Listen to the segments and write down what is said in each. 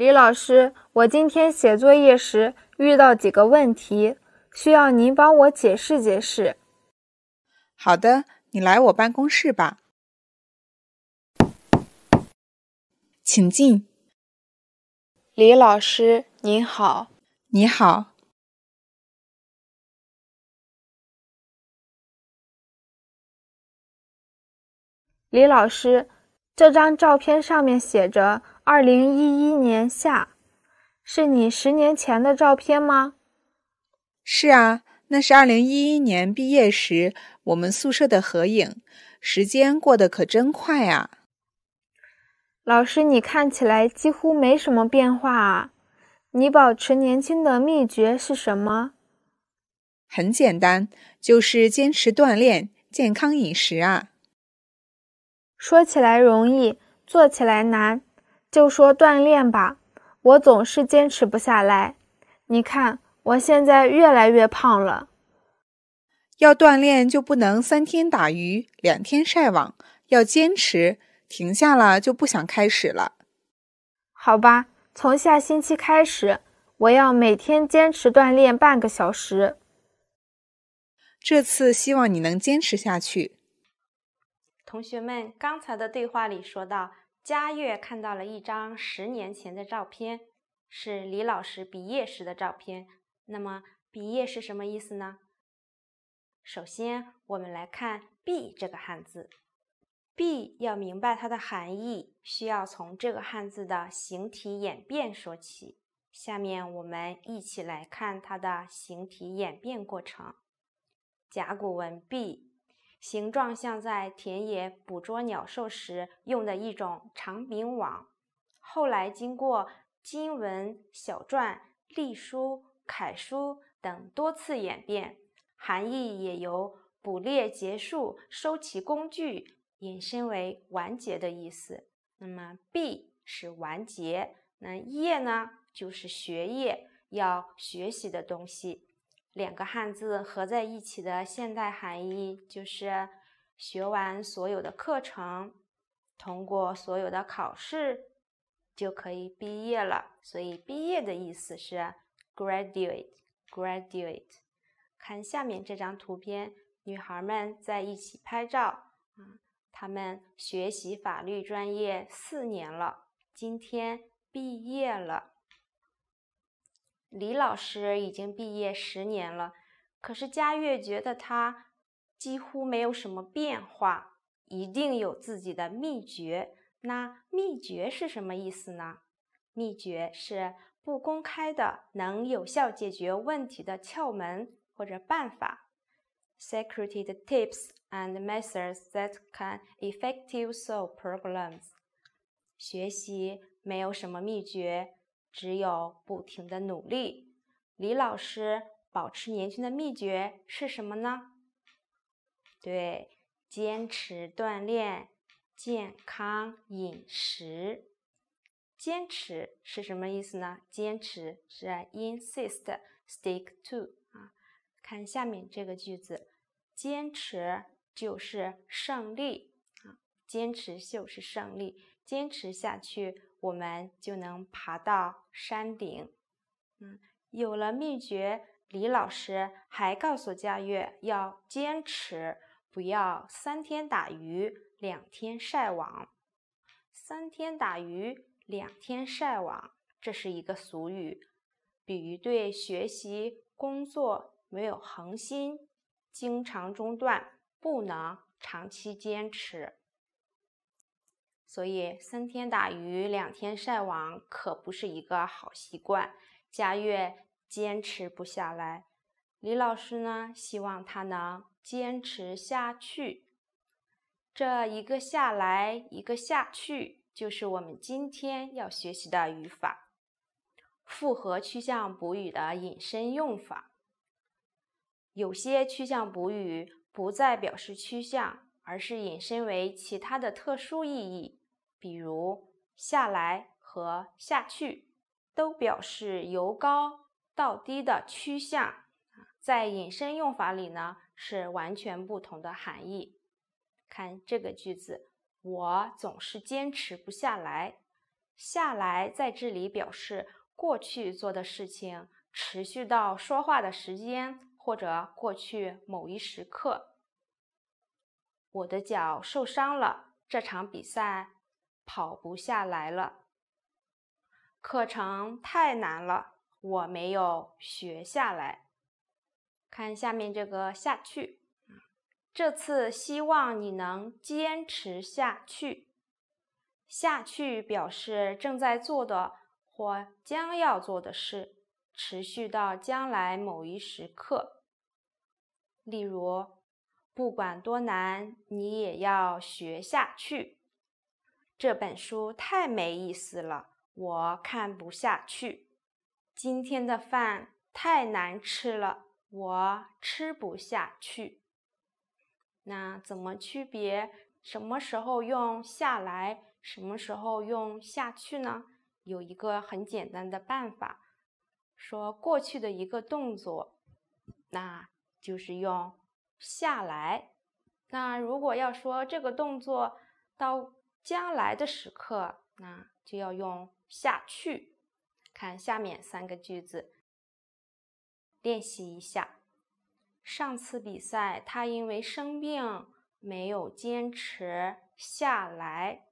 李老师，我今天写作业时遇到几个问题，需要您帮我解释解释。好的，你来我办公室吧。请进。李老师您好。你好。李老师，这张照片上面写着。二零一一年夏，是你十年前的照片吗？是啊，那是二零一一年毕业时我们宿舍的合影。时间过得可真快啊！老师，你看起来几乎没什么变化啊！你保持年轻的秘诀是什么？很简单，就是坚持锻炼、健康饮食啊。说起来容易，做起来难。就说锻炼吧，我总是坚持不下来。你看，我现在越来越胖了。要锻炼就不能三天打鱼两天晒网，要坚持。停下了就不想开始了。好吧，从下星期开始，我要每天坚持锻炼半个小时。这次希望你能坚持下去。同学们，刚才的对话里说到。嘉悦看到了一张十年前的照片，是李老师毕业时的照片。那么，毕业是什么意思呢？首先，我们来看“毕”这个汉字。毕要明白它的含义，需要从这个汉字的形体演变说起。下面我们一起来看它的形体演变过程。甲骨文“毕”。形状像在田野捕捉鸟兽时用的一种长柄网，后来经过金文、小篆、隶书、楷书等多次演变，含义也由捕猎结束收起工具，引申为完结的意思。那么“毕”是完结，那“业”呢，就是学业，要学习的东西。两个汉字合在一起的现代含义就是学完所有的课程，通过所有的考试，就可以毕业了。所以，毕业的意思是 graduate。graduate。看下面这张图片，女孩们在一起拍照啊。她们学习法律专业四年了，今天毕业了。李老师已经毕业十年了，可是佳悦觉得他几乎没有什么变化，一定有自己的秘诀。那秘诀是什么意思呢？秘诀是不公开的，能有效解决问题的窍门或者办法。Secreted tips and methods that can effectively solve problems。学习没有什么秘诀。只有不停的努力。李老师保持年轻的秘诀是什么呢？对，坚持锻炼，健康饮食。坚持是什么意思呢？坚持是 insist，stick to 啊。看下面这个句子，坚持就是胜利啊！坚持就是胜利，坚持下去。我们就能爬到山顶。嗯，有了秘诀，李老师还告诉佳悦要坚持，不要三天打鱼两天晒网。三天打鱼两天晒网，这是一个俗语，比喻对学习工作没有恒心，经常中断，不能长期坚持。所以三天打鱼两天晒网可不是一个好习惯。佳悦坚持不下来，李老师呢希望他能坚持下去。这一个下来一个下去，就是我们今天要学习的语法：复合趋向补语的引申用法。有些趋向补语不再表示趋向，而是引申为其他的特殊意义。比如“下来”和“下去”都表示由高到低的趋向，在引申用法里呢是完全不同的含义。看这个句子：“我总是坚持不下来。”“下来”在这里表示过去做的事情持续到说话的时间，或者过去某一时刻。我的脚受伤了，这场比赛。跑不下来了，课程太难了，我没有学下来。看下面这个下去，这次希望你能坚持下去。下去表示正在做的或将要做的事，持续到将来某一时刻。例如，不管多难，你也要学下去。这本书太没意思了，我看不下去。今天的饭太难吃了，我吃不下去。那怎么区别？什么时候用下来？什么时候用下去呢？有一个很简单的办法：说过去的一个动作，那就是用下来。那如果要说这个动作到。将来的时刻，那就要用下去。看下面三个句子，练习一下。上次比赛，他因为生病没有坚持下来。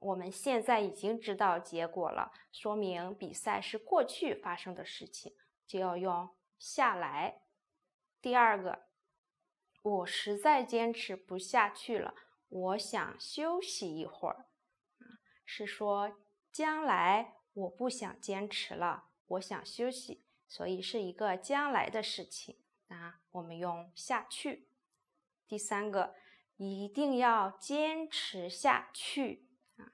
我们现在已经知道结果了，说明比赛是过去发生的事情，就要用下来。第二个，我实在坚持不下去了。我想休息一会儿，是说将来我不想坚持了，我想休息，所以是一个将来的事情啊。我们用下去。第三个，一定要坚持下去啊。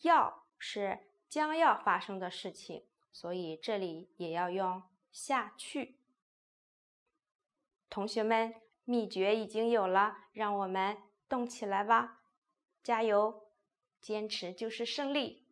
要是将要发生的事情，所以这里也要用下去。同学们，秘诀已经有了，让我们。动起来吧，加油！坚持就是胜利。